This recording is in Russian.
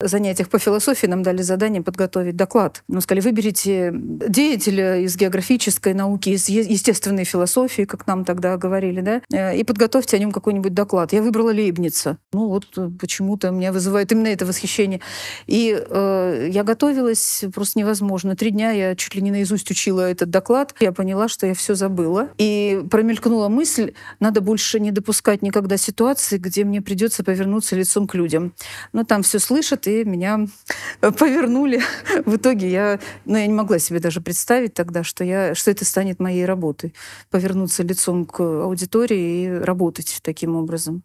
занятиях по философии нам дали задание подготовить доклад. Нам ну, сказали, выберите деятеля из географической науки, из естественной философии, как нам тогда говорили, да, э, и подготовьте о нем какой-нибудь доклад. Я выбрала Лейбница. Ну вот э, почему-то меня вызывает именно это восхищение. И э, я готовилась просто невозможно. Три дня я чуть ли не наизусть учила этот доклад. Я поняла, что я все забыла. И промелькнула мысль, надо больше не допускать никогда ситуации, где мне придется повернуться лицом к людям. Но ну, там все слышат, и меня повернули. В итоге я, ну, я не могла себе даже представить тогда, что, я, что это станет моей работой. Повернуться лицом к аудитории и работать таким образом.